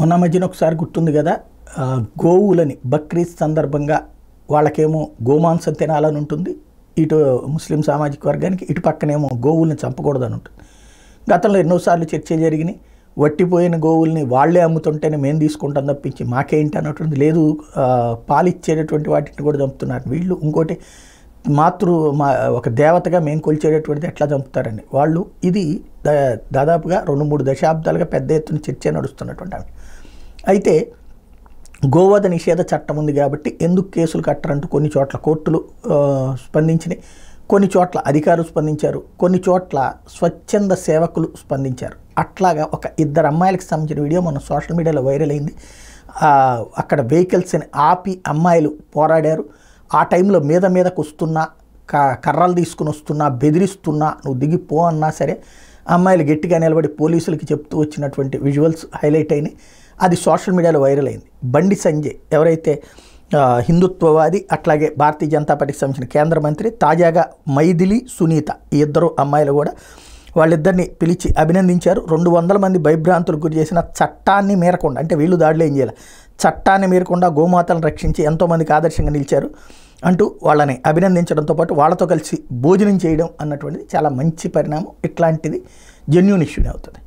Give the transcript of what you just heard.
మొన్న మధ్యన ఒకసారి గుర్తుంది కదా గోవులని బక్రీద్ సందర్భంగా వాళ్ళకేమో గోమాంసం తినాలని ఉంటుంది ఇటు ముస్లిం సామాజిక వర్గానికి ఇటు పక్కనేమో గోవుల్ని చంపకూడదని ఉంటుంది గతంలో ఎన్నోసార్లు చర్చ జరిగినాయి వట్టిపోయిన గోవుల్ని వాళ్లే అమ్ముతుంటేనే మేము తీసుకుంటాం తప్పించి మాకేంటి అన్నటువంటి లేదు పాలిచ్చేటటువంటి వాటిని కూడా చంపుతున్నారు వీళ్ళు ఇంకోటి మాతృ మా ఒక దేవతగా మేము కొలిచేటటువంటిది ఎట్లా చంపుతారని వాళ్ళు ఇది దాదాపుగా రెండు మూడు దశాబ్దాలుగా పెద్ద ఎత్తున చర్చ నడుస్తున్నటువంటి ఆమె అయితే గోవధ నిషేధ చట్టం ఉంది కాబట్టి ఎందుకు కేసులు కట్టరంటూ కొన్ని చోట్ల కోర్టులు స్పందించినాయి కొన్ని చోట్ల అధికారులు స్పందించారు కొన్ని చోట్ల స్వచ్ఛంద సేవకులు స్పందించారు అట్లాగా ఒక ఇద్దరు అమ్మాయిలకు సంబంధించిన వీడియో మనం సోషల్ మీడియాలో వైరల్ అయింది అక్కడ వెహికల్స్ని ఆపి అమ్మాయిలు పోరాడారు ఆ టైంలో మీద మీదకు వస్తున్నా క కర్రలు తీసుకుని వస్తున్నా బెదిరిస్తున్నా నువ్వు దిగిపో అన్నా సరే అమ్మాయిలు గట్టిగా నిలబడి పోలీసులకి చెప్తూ వచ్చినటువంటి విజువల్స్ హైలైట్ అయినాయి అది సోషల్ మీడియాలో వైరల్ అయింది బండి సంజయ్ ఎవరైతే హిందుత్వవాది అట్లాగే భారతీయ జనతా పార్టీకి సంబంధించిన కేంద్ర మంత్రి తాజాగా మైథిలి సునీత ఈ ఇద్దరు అమ్మాయిలు కూడా వాళ్ళిద్దరిని పిలిచి అభినందించారు రెండు వందల మంది భయభ్రాంతులు గురి చేసిన చట్టాన్ని మేరకుండా అంటే వీళ్ళు దాడులు ఏం చేయాలి చట్టాన్ని మేరకుండా గోమాతలను రక్షించి ఎంతోమందికి ఆదర్శంగా నిలిచారు అంటూ వాళ్ళని అభినందించడంతో పాటు వాళ్ళతో కలిసి భోజనం చేయడం అన్నటువంటిది చాలా మంచి పరిణామం ఇట్లాంటిది జెన్యున్ ఇష్యూనే అవుతుంది